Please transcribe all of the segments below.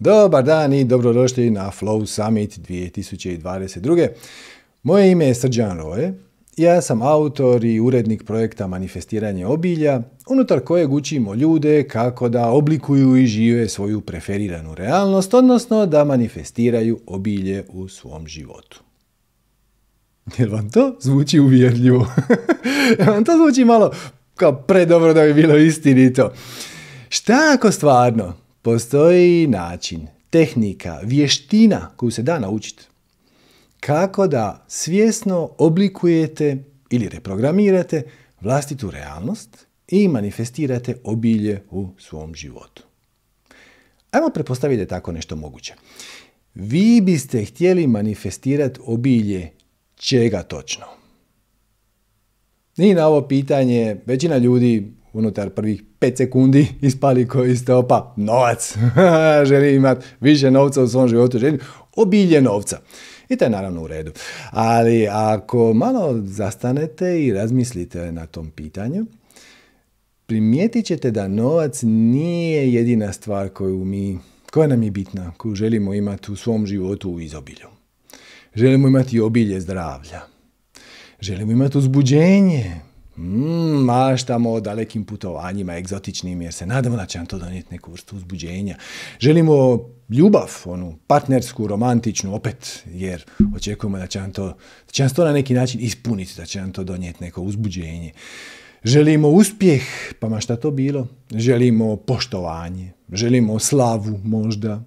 Dobar dan i dobrodošli na Flow Summit 2022. Moje ime je Srđan Roje, ja sam autor i urednik projekta Manifestiranje obilja, unutar kojeg učimo ljude kako da oblikuju i žive svoju preferiranu realnost, odnosno da manifestiraju obilje u svom životu. Jer vam to zvuči uvjerljivo? Jer vam to zvuči malo kao predobro da bi bilo istinito? Šta ako stvarno Postoji način, tehnika, vještina koju se da naučiti. Kako da svjesno oblikujete ili reprogramirate vlastitu realnost i manifestirate obilje u svom životu. Ajmo prepostaviti da je tako nešto moguće. Vi biste htjeli manifestirati obilje čega točno? I na ovo pitanje većina ljudi unutar prvih 5 sekundi ispali koji ste opa novac. želi imati više novca u svom životu, želi obilje novca. I to je naravno u redu. Ali ako malo zastanete i razmislite na tom pitanju, primijetit ćete da novac nije jedina stvar koju mi, koja nam je bitna, koju želimo imati u svom životu u izobilju. Želimo imati obilje zdravlja. Želimo imati uzbuđenje, mm, maštamo o dalekim putovanjima, egzotičnim, jer se nadamo da će nam to donijeti neku vrstu uzbuđenja. Želimo ljubav, onu partnersku, romantičnu, opet, jer očekujemo da će nam to, da će nam to na neki način ispuniti, da će nam to donijeti neko uzbuđenje. Želimo uspjeh, pa ma šta to bilo? Želimo poštovanje, želimo slavu možda,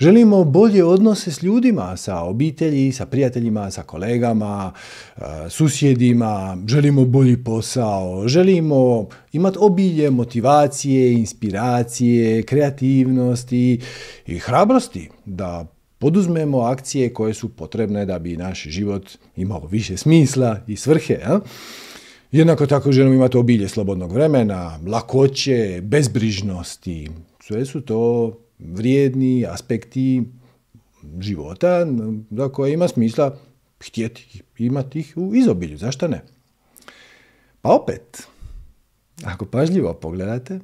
Želimo bolje odnose s ljudima, sa obitelji, sa prijateljima, sa kolegama, e, susjedima, želimo bolji posao, želimo imati obilje motivacije, inspiracije, kreativnosti i hrabrosti da poduzmemo akcije koje su potrebne da bi naš život imao više smisla i svrhe. Jednako tako želimo imati obilje slobodnog vremena, lakoće, bezbrižnosti. Sve su to vrijedni aspekti života za koje ima smisla htjeti imati ih u izobilju, zašto ne? Pa opet, ako pažljivo pogledate,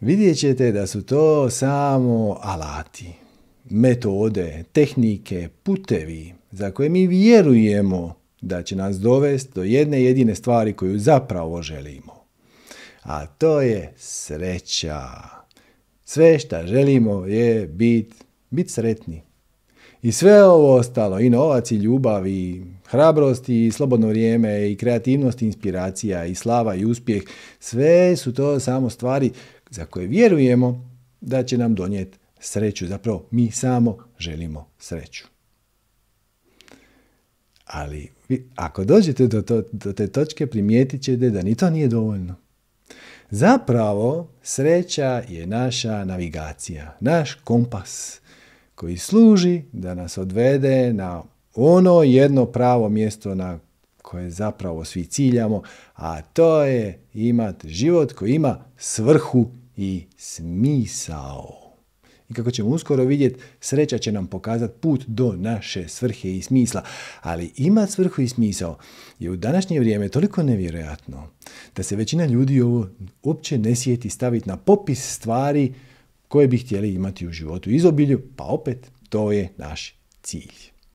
vidjet ćete da su to samo alati, metode, tehnike, putevi za koje mi vjerujemo da će nas dovesti do jedne jedine stvari koju zapravo želimo. A to je sreća. Sve šta želimo je bit, bit sretni. I sve ovo ostalo, i novac, i ljubav, i hrabrost, i slobodno vrijeme, i kreativnost, i inspiracija, i slava, i uspjeh, sve su to samo stvari za koje vjerujemo da će nam donijeti sreću. Zapravo, mi samo želimo sreću. Ali ako dođete do, do te točke, primijetit ćete da ni to nije dovoljno. Zapravo, sreća je naša navigacija, naš kompas koji služi da nas odvede na ono jedno pravo mjesto na koje zapravo svi ciljamo, a to je imati život koji ima svrhu i smisao. I kako ćemo uskoro vidjeti, sreća će nam pokazati put do naše svrhe i smisla. Ali ima svrhu i smisao je u današnje vrijeme toliko nevjerojatno da se većina ljudi ovo uopće ne sjeti staviti na popis stvari koje bi htjeli imati u životu izobilju, pa opet to je naš cilj.